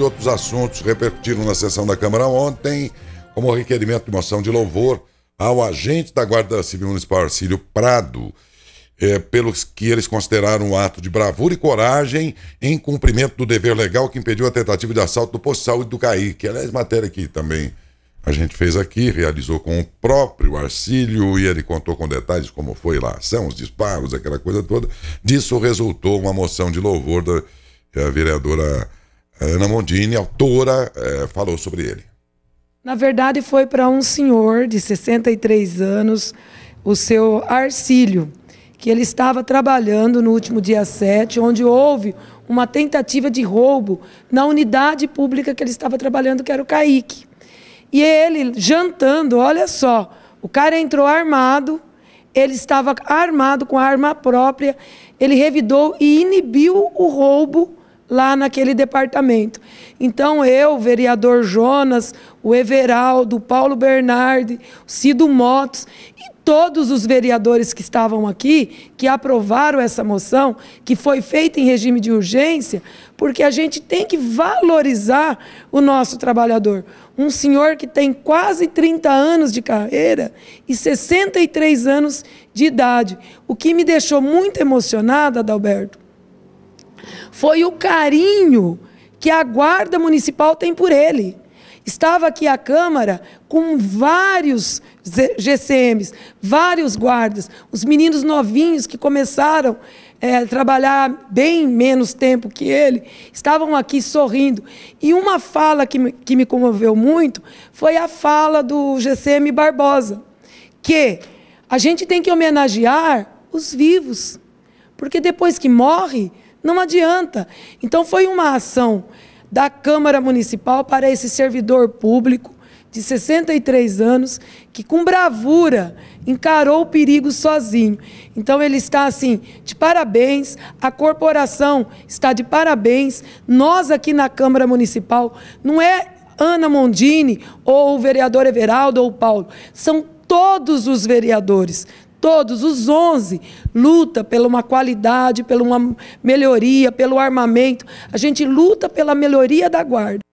Outros assuntos repercutiram na sessão da Câmara ontem, como o requerimento de moção de louvor ao agente da Guarda Civil Municipal Arcílio Prado, é, pelos que eles consideraram um ato de bravura e coragem em cumprimento do dever legal que impediu a tentativa de assalto do Poçal saúde do Caíque. Aliás, matéria que também a gente fez aqui, realizou com o próprio Arcílio e ele contou com detalhes como foi lá a ação, os disparos, aquela coisa toda. Disso resultou uma moção de louvor da, da eh, vereadora. Ana Mondini, autora, é, falou sobre ele. Na verdade, foi para um senhor de 63 anos, o seu Arcílio, que ele estava trabalhando no último dia 7, onde houve uma tentativa de roubo na unidade pública que ele estava trabalhando, que era o Caique. E ele, jantando, olha só, o cara entrou armado, ele estava armado com arma própria, ele revidou e inibiu o roubo lá naquele departamento. Então eu, o vereador Jonas, o Everaldo, o Paulo Bernardi, o Cido Motos e todos os vereadores que estavam aqui, que aprovaram essa moção, que foi feita em regime de urgência, porque a gente tem que valorizar o nosso trabalhador. Um senhor que tem quase 30 anos de carreira e 63 anos de idade. O que me deixou muito emocionada, Adalberto, foi o carinho que a Guarda Municipal tem por ele. Estava aqui a Câmara com vários GCMs, vários guardas, os meninos novinhos que começaram é, a trabalhar bem menos tempo que ele, estavam aqui sorrindo. E uma fala que me, que me comoveu muito foi a fala do GCM Barbosa, que a gente tem que homenagear os vivos, porque depois que morre, não adianta. Então foi uma ação da Câmara Municipal para esse servidor público de 63 anos que com bravura encarou o perigo sozinho. Então ele está assim, de parabéns, a corporação está de parabéns. Nós aqui na Câmara Municipal não é Ana Mondini ou o vereador Everaldo ou o Paulo, são todos os vereadores todos os 11, luta pela uma qualidade, pela uma melhoria, pelo armamento. A gente luta pela melhoria da guarda.